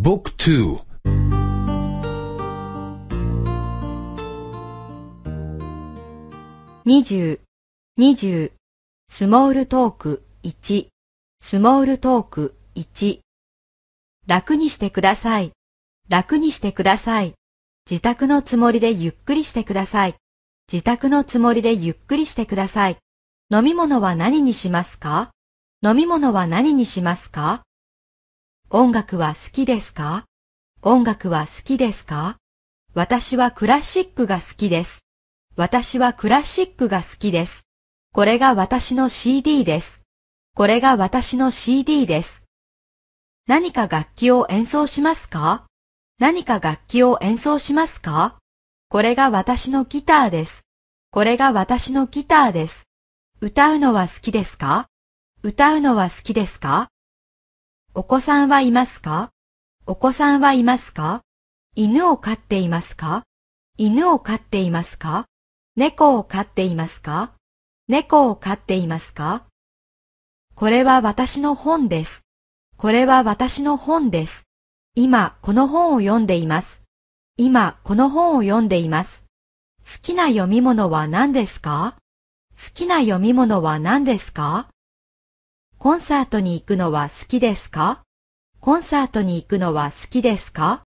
僕ุ2 0 2スモールトーク1、スモールトーク1。楽にしてください。楽にしてください。自宅のつもりでゆっくりしてください。自宅のつもりでゆっくりしてください。飲み物は何にしますか飲み物は何にしますか音楽は好きですか音楽は好きですか私はクラシックが好きです。私はクラシックが好きです。これが私の CD です。これが私の CD です。何か楽器を演奏しますか何か楽器を演奏しますかこれが私のギターです。これが私のギターです。歌うのは好きですか歌うのは好きですかお子さんはいますかお子さんはいますか犬を飼っていますか犬を飼っていますか猫を飼っていますか猫を飼っていますかこれは私の本です。これは私の本です。今、この本を読んでいます。今、この本を読んでいます。好きな読み物は何ですか好きな読み物は何ですかコンサートに行くのは好きですかコンサートに行くのは好きですか